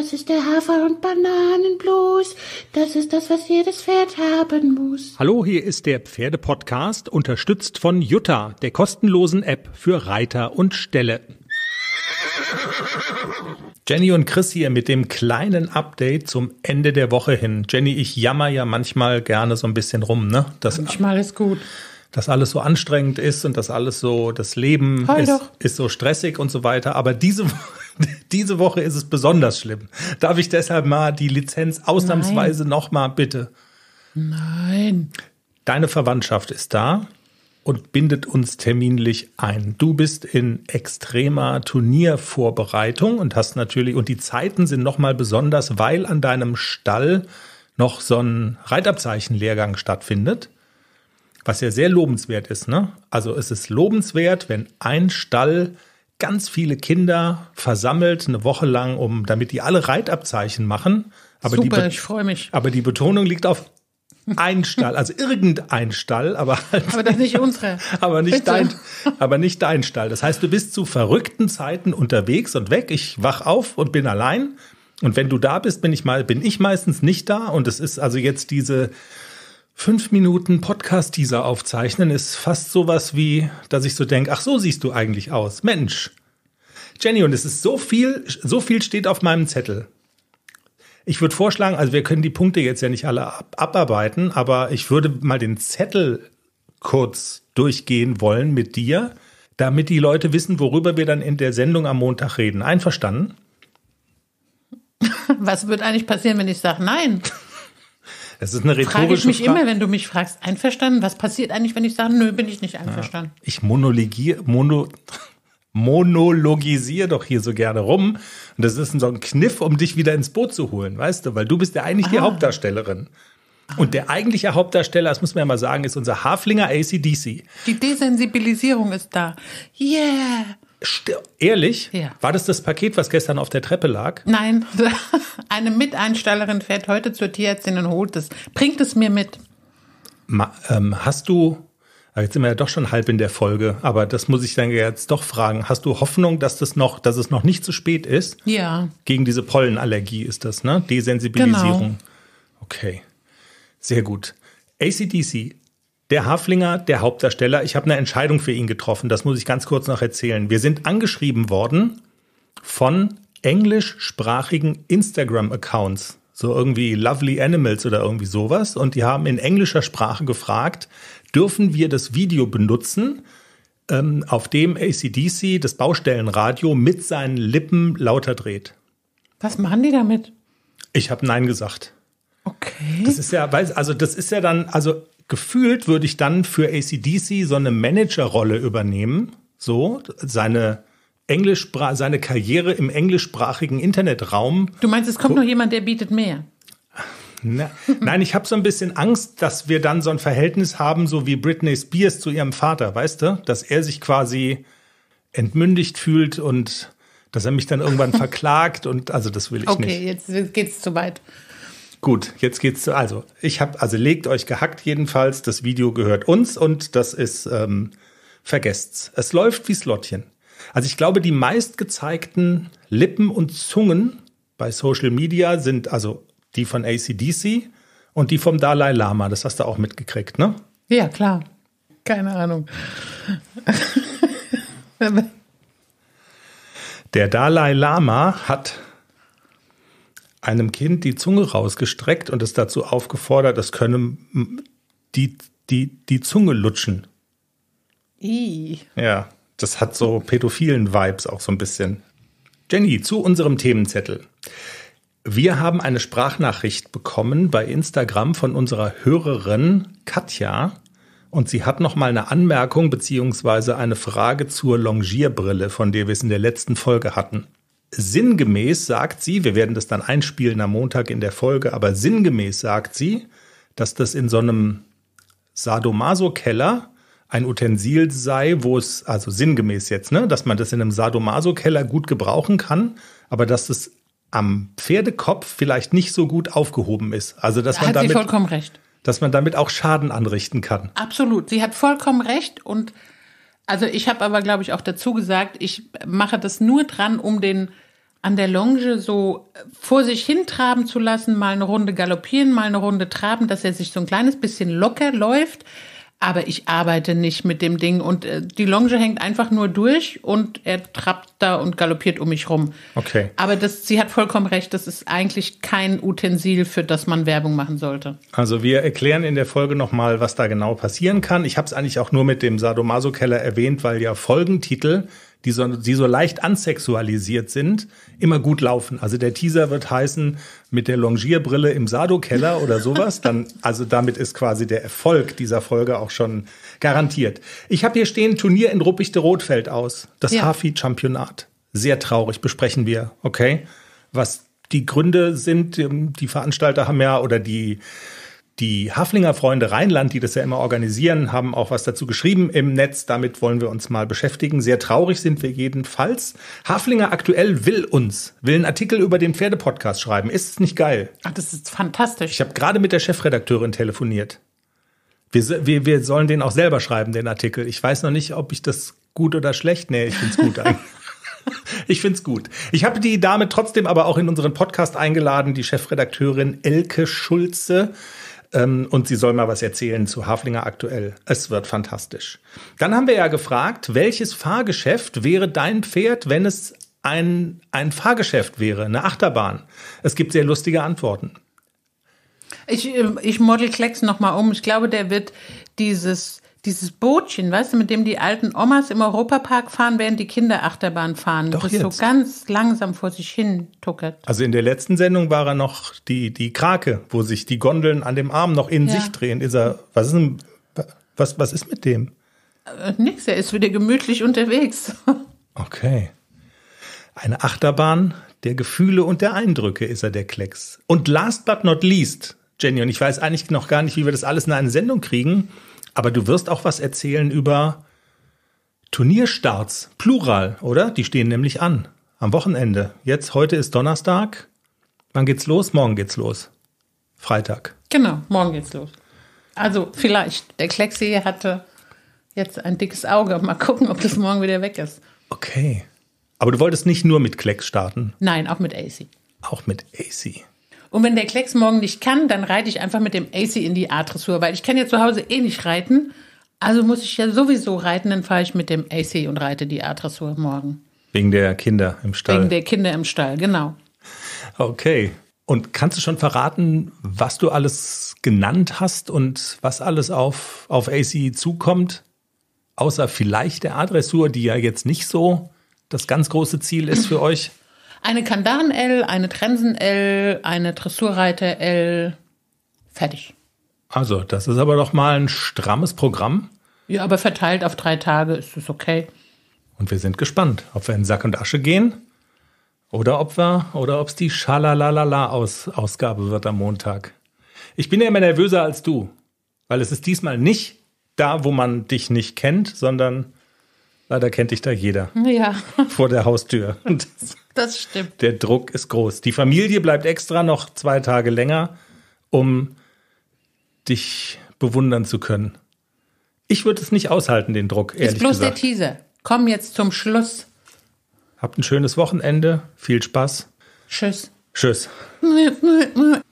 Das ist der Hafer- und Bananenblues. Das ist das, was jedes Pferd haben muss. Hallo, hier ist der Pferdepodcast, unterstützt von Jutta, der kostenlosen App für Reiter und Ställe. Jenny und Chris hier mit dem kleinen Update zum Ende der Woche hin. Jenny, ich jammer ja manchmal gerne so ein bisschen rum, ne? Das manchmal ist gut dass alles so anstrengend ist und dass alles so, das Leben ist, ist, so stressig und so weiter. Aber diese, Woche. Diese Woche ist es besonders schlimm. Darf ich deshalb mal die Lizenz ausnahmsweise nochmal bitte? Nein. Deine Verwandtschaft ist da und bindet uns terminlich ein. Du bist in extremer Turniervorbereitung und hast natürlich, und die Zeiten sind nochmal besonders, weil an deinem Stall noch so ein Reitabzeichenlehrgang stattfindet, was ja sehr lobenswert ist. Ne? Also es ist lobenswert, wenn ein Stall ganz viele Kinder versammelt, eine Woche lang, um, damit die alle Reitabzeichen machen. Aber Super, die ich freue mich. Aber die Betonung liegt auf ein Stall, also irgendein Stall, aber halt. Aber das nicht unsere. aber nicht Bitte. dein, aber nicht dein Stall. Das heißt, du bist zu verrückten Zeiten unterwegs und weg. Ich wach auf und bin allein. Und wenn du da bist, bin ich mal, bin ich meistens nicht da. Und es ist also jetzt diese, fünf Minuten Podcast-Teaser aufzeichnen ist fast sowas wie, dass ich so denke, ach so siehst du eigentlich aus. Mensch. Jenny, und es ist so viel, so viel steht auf meinem Zettel. Ich würde vorschlagen, also wir können die Punkte jetzt ja nicht alle ab abarbeiten, aber ich würde mal den Zettel kurz durchgehen wollen mit dir, damit die Leute wissen, worüber wir dann in der Sendung am Montag reden. Einverstanden? Was wird eigentlich passieren, wenn ich sage nein? Das ist eine rhetorische Frage. ich mich Fra immer, wenn du mich fragst, einverstanden? Was passiert eigentlich, wenn ich sage, nö, bin ich nicht einverstanden? Ja, ich monologiere, mono, monologisiere doch hier so gerne rum. Und das ist so ein Kniff, um dich wieder ins Boot zu holen, weißt du? Weil du bist ja eigentlich ah. die Hauptdarstellerin. Ah. Und der eigentliche Hauptdarsteller, das muss man ja mal sagen, ist unser Haflinger ACDC. Die Desensibilisierung ist da. Yeah! Ehrlich? Ja. War das das Paket, was gestern auf der Treppe lag? Nein, eine Miteinstellerin fährt heute zur Tierärztin und holt es, bringt es mir mit. Ma, ähm, hast du, jetzt sind wir ja doch schon halb in der Folge, aber das muss ich dann jetzt doch fragen, hast du Hoffnung, dass, das noch, dass es noch nicht zu spät ist? Ja. Gegen diese Pollenallergie ist das, ne? Desensibilisierung. Genau. Okay, sehr gut. ACDC, der Haflinger, der Hauptdarsteller, ich habe eine Entscheidung für ihn getroffen, das muss ich ganz kurz noch erzählen. Wir sind angeschrieben worden von englischsprachigen Instagram-Accounts, so irgendwie Lovely Animals oder irgendwie sowas. Und die haben in englischer Sprache gefragt, dürfen wir das Video benutzen, ähm, auf dem ACDC das Baustellenradio mit seinen Lippen lauter dreht. Was machen die damit? Ich habe Nein gesagt. Okay. Das ist ja, also das ist ja dann, also gefühlt würde ich dann für ACDC so eine Managerrolle übernehmen, so seine Englischsprach seine Karriere im englischsprachigen Internetraum. Du meinst, es kommt noch jemand, der bietet mehr? Na, nein, ich habe so ein bisschen Angst, dass wir dann so ein Verhältnis haben, so wie Britney Spears zu ihrem Vater, weißt du? Dass er sich quasi entmündigt fühlt und dass er mich dann irgendwann verklagt und also das will ich okay, nicht. Okay, jetzt geht's zu weit. Gut, jetzt geht's zu. Also, ich habe, also legt euch gehackt jedenfalls. Das Video gehört uns und das ist, ähm, vergesst's. Es läuft wie Slottchen. Also, ich glaube, die meistgezeigten Lippen und Zungen bei Social Media sind also die von ACDC und die vom Dalai Lama. Das hast du auch mitgekriegt, ne? Ja, klar. Keine Ahnung. Der Dalai Lama hat einem Kind die Zunge rausgestreckt und es dazu aufgefordert, es könne die, die, die Zunge lutschen. I. Ja, das hat so pädophilen Vibes auch so ein bisschen. Jenny, zu unserem Themenzettel. Wir haben eine Sprachnachricht bekommen bei Instagram von unserer Hörerin Katja und sie hat noch mal eine Anmerkung bzw. eine Frage zur Longierbrille, von der wir es in der letzten Folge hatten sinngemäß sagt sie, wir werden das dann einspielen am Montag in der Folge, aber sinngemäß sagt sie, dass das in so einem Sadomaso-Keller ein Utensil sei, wo es, also sinngemäß jetzt, ne, dass man das in einem Sadomaso-Keller gut gebrauchen kann, aber dass es am Pferdekopf vielleicht nicht so gut aufgehoben ist. Also, dass da man hat damit, sie vollkommen recht. Dass man damit auch Schaden anrichten kann. Absolut. Sie hat vollkommen recht und also ich habe aber, glaube ich, auch dazu gesagt, ich mache das nur dran, um den an der Longe so äh, vor sich hin traben zu lassen, mal eine Runde galoppieren, mal eine Runde traben, dass er sich so ein kleines bisschen locker läuft aber ich arbeite nicht mit dem Ding und äh, die Longe hängt einfach nur durch und er trappt da und galoppiert um mich rum. Okay. Aber das, sie hat vollkommen recht, das ist eigentlich kein Utensil, für das man Werbung machen sollte. Also wir erklären in der Folge nochmal, was da genau passieren kann. Ich habe es eigentlich auch nur mit dem Sadomaso-Keller erwähnt, weil ja Folgentitel die so, die so leicht ansexualisiert sind, immer gut laufen. Also der Teaser wird heißen, mit der Longierbrille im Sado-Keller oder sowas. Dann, also damit ist quasi der Erfolg dieser Folge auch schon garantiert. Ich habe hier stehen, Turnier in Ruppichte Rotfeld aus. Das ja. Hafi-Championat. Sehr traurig, besprechen wir, okay? Was die Gründe sind, ähm, die Veranstalter haben ja oder die die Haflinger Freunde Rheinland, die das ja immer organisieren, haben auch was dazu geschrieben im Netz. Damit wollen wir uns mal beschäftigen. Sehr traurig sind wir jedenfalls. Haflinger aktuell will uns, will einen Artikel über den Pferdepodcast schreiben. Ist es nicht geil? Ach, das ist fantastisch. Ich habe gerade mit der Chefredakteurin telefoniert. Wir, wir, wir sollen den auch selber schreiben, den Artikel. Ich weiß noch nicht, ob ich das gut oder schlecht. Nee, ich finde es gut eigentlich. Ich find's gut. Ich habe die Dame trotzdem aber auch in unseren Podcast eingeladen, die Chefredakteurin Elke Schulze. Ähm, und sie soll mal was erzählen zu Haflinger aktuell. Es wird fantastisch. Dann haben wir ja gefragt, welches Fahrgeschäft wäre dein Pferd, wenn es ein, ein Fahrgeschäft wäre, eine Achterbahn? Es gibt sehr lustige Antworten. Ich, ähm, ich model Klecks nochmal um. Ich glaube, der wird dieses, dieses Bootchen, weißt du, mit dem die alten Omas im Europapark fahren, während die Kinder Achterbahn fahren, Doch das jetzt. so ganz langsam vor sich hin tuckert. Also in der letzten Sendung war er noch die, die Krake, wo sich die Gondeln an dem Arm noch in ja. sich drehen. Ist er, was ist denn, was, was ist mit dem? Äh, nix, er ist wieder gemütlich unterwegs. okay. Eine Achterbahn der Gefühle und der Eindrücke ist er der Klecks. Und last but not least, Jenny. Und ich weiß eigentlich noch gar nicht, wie wir das alles in eine Sendung kriegen. Aber du wirst auch was erzählen über Turnierstarts, plural, oder? Die stehen nämlich an. Am Wochenende. Jetzt, heute ist Donnerstag. Wann geht's los? Morgen geht's los. Freitag. Genau, morgen geht's los. Also vielleicht. Der Klecksi hatte jetzt ein dickes Auge. Mal gucken, ob das morgen wieder weg ist. Okay. Aber du wolltest nicht nur mit Klecks starten? Nein, auch mit AC. Auch mit AC. Und wenn der Klecks morgen nicht kann, dann reite ich einfach mit dem AC in die A-Dressur, weil ich kann ja zu Hause eh nicht reiten. Also muss ich ja sowieso reiten, dann fahre ich mit dem AC und reite die A-Dressur morgen. Wegen der Kinder im Stall. Wegen der Kinder im Stall, genau. Okay. Und kannst du schon verraten, was du alles genannt hast und was alles auf, auf AC zukommt? Außer vielleicht der A-Dressur, die ja jetzt nicht so das ganz große Ziel ist für euch eine Kandaren-L, eine Trensen-L, eine Dressurreiter-L. Fertig. Also, das ist aber doch mal ein strammes Programm. Ja, aber verteilt auf drei Tage ist es okay. Und wir sind gespannt, ob wir in Sack und Asche gehen oder ob wir, oder ob es die Schalalalala-Ausgabe -Aus wird am Montag. Ich bin ja immer nervöser als du, weil es ist diesmal nicht da, wo man dich nicht kennt, sondern Leider kennt dich da jeder. Ja. Vor der Haustür. Das, das, stimmt. Der Druck ist groß. Die Familie bleibt extra noch zwei Tage länger, um dich bewundern zu können. Ich würde es nicht aushalten, den Druck, ehrlich Ist bloß der Teaser. Komm jetzt zum Schluss. Habt ein schönes Wochenende. Viel Spaß. Tschüss. Tschüss.